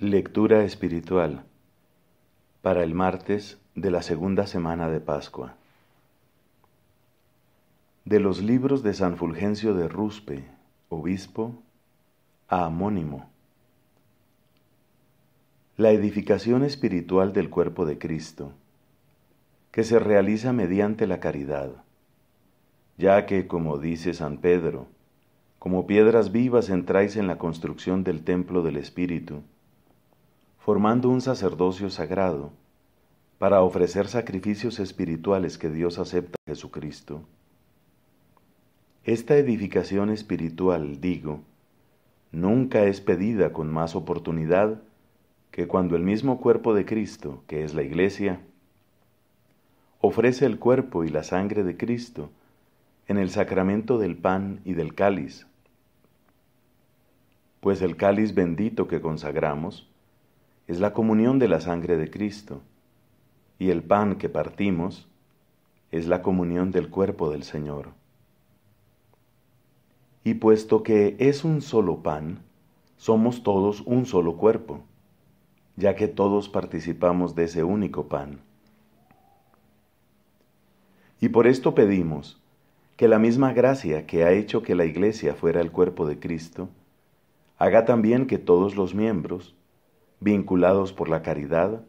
Lectura espiritual para el martes de la segunda semana de Pascua. De los libros de San Fulgencio de Ruspe, obispo, a Amónimo. La edificación espiritual del cuerpo de Cristo, que se realiza mediante la caridad, ya que, como dice San Pedro, como piedras vivas entráis en la construcción del templo del Espíritu, formando un sacerdocio sagrado para ofrecer sacrificios espirituales que Dios acepta a Jesucristo. Esta edificación espiritual, digo, nunca es pedida con más oportunidad que cuando el mismo cuerpo de Cristo, que es la Iglesia, ofrece el cuerpo y la sangre de Cristo en el sacramento del pan y del cáliz. Pues el cáliz bendito que consagramos es la comunión de la sangre de Cristo, y el pan que partimos es la comunión del cuerpo del Señor. Y puesto que es un solo pan, somos todos un solo cuerpo, ya que todos participamos de ese único pan. Y por esto pedimos que la misma gracia que ha hecho que la Iglesia fuera el cuerpo de Cristo, haga también que todos los miembros, vinculados por la caridad,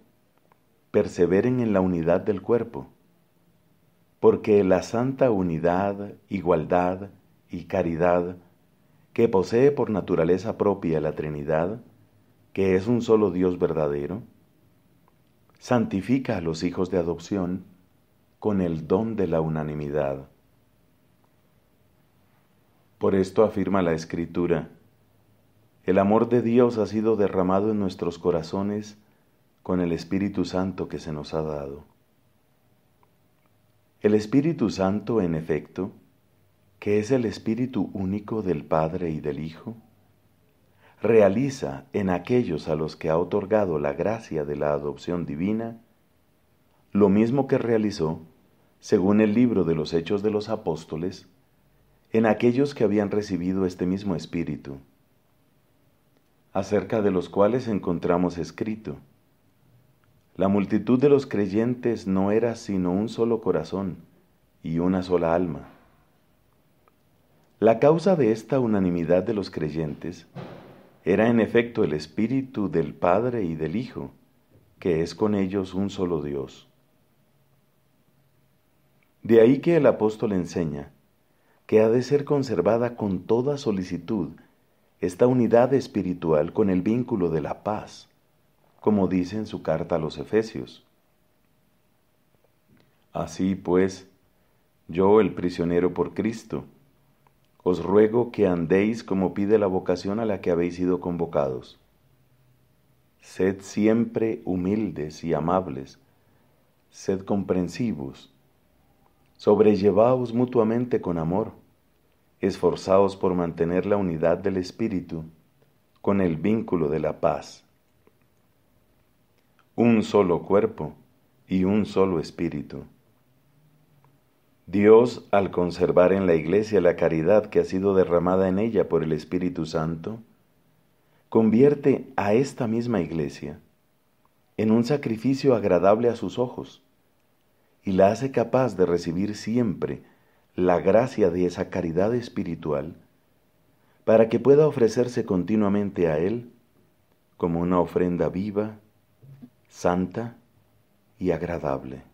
perseveren en la unidad del cuerpo, porque la santa unidad, igualdad y caridad que posee por naturaleza propia la Trinidad, que es un solo Dios verdadero, santifica a los hijos de adopción con el don de la unanimidad. Por esto afirma la Escritura, el amor de Dios ha sido derramado en nuestros corazones con el Espíritu Santo que se nos ha dado. El Espíritu Santo, en efecto, que es el Espíritu único del Padre y del Hijo, realiza en aquellos a los que ha otorgado la gracia de la adopción divina lo mismo que realizó, según el libro de los Hechos de los Apóstoles, en aquellos que habían recibido este mismo Espíritu acerca de los cuales encontramos escrito, La multitud de los creyentes no era sino un solo corazón y una sola alma. La causa de esta unanimidad de los creyentes era en efecto el Espíritu del Padre y del Hijo, que es con ellos un solo Dios. De ahí que el apóstol enseña que ha de ser conservada con toda solicitud esta unidad espiritual con el vínculo de la paz, como dice en su carta a los Efesios. Así pues, yo, el prisionero por Cristo, os ruego que andéis como pide la vocación a la que habéis sido convocados. Sed siempre humildes y amables, sed comprensivos, sobrellevaos mutuamente con amor esforzaos por mantener la unidad del Espíritu con el vínculo de la paz. Un solo cuerpo y un solo espíritu. Dios, al conservar en la Iglesia la caridad que ha sido derramada en ella por el Espíritu Santo, convierte a esta misma Iglesia en un sacrificio agradable a sus ojos y la hace capaz de recibir siempre la gracia de esa caridad espiritual para que pueda ofrecerse continuamente a Él como una ofrenda viva, santa y agradable.